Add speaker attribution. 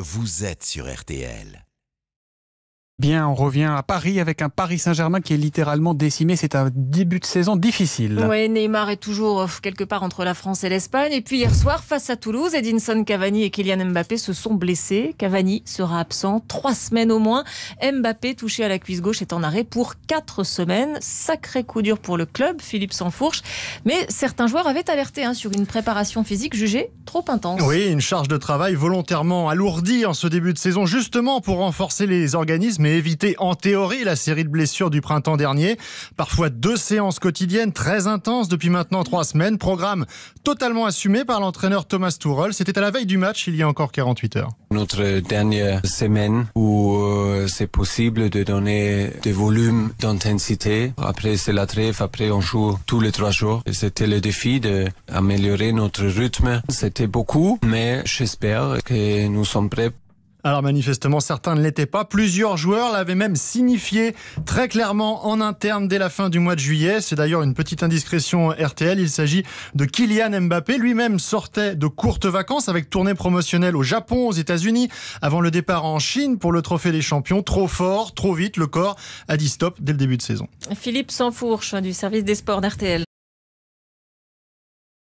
Speaker 1: Vous êtes sur RTL.
Speaker 2: Bien, on revient à Paris avec un Paris Saint-Germain qui est littéralement décimé. C'est un début de saison difficile.
Speaker 1: Oui, Neymar est toujours euh, quelque part entre la France et l'Espagne. Et puis hier soir, face à Toulouse, Edinson Cavani et Kylian Mbappé se sont blessés. Cavani sera absent trois semaines au moins. Mbappé, touché à la cuisse gauche, est en arrêt pour quatre semaines. Sacré coup dur pour le club, Philippe Sansfourche. Mais certains joueurs avaient alerté hein, sur une préparation physique jugée trop intense.
Speaker 3: Oui, une charge de travail volontairement alourdie en ce début de saison, justement pour renforcer les organismes éviter en théorie la série de blessures du printemps dernier. Parfois deux séances quotidiennes très intenses depuis maintenant trois semaines. Programme totalement assumé par l'entraîneur Thomas Tourel. C'était à la veille du match il y a encore 48 heures.
Speaker 4: Notre dernière semaine où euh, c'est possible de donner des volumes d'intensité. Après, c'est la trêve. Après, on joue tous les trois jours. C'était le défi d'améliorer notre rythme. C'était beaucoup, mais j'espère que nous sommes prêts alors manifestement, certains ne l'étaient pas. Plusieurs joueurs l'avaient même signifié
Speaker 3: très clairement en interne dès la fin du mois de juillet. C'est d'ailleurs une petite indiscrétion RTL. Il s'agit de Kylian Mbappé. Lui-même sortait de courtes vacances avec tournée promotionnelle au Japon, aux États-Unis, avant le départ en Chine pour le Trophée des Champions. Trop fort, trop vite, le corps a dit
Speaker 5: stop dès le début de saison. Philippe Sansfourche du service des sports d'RTL.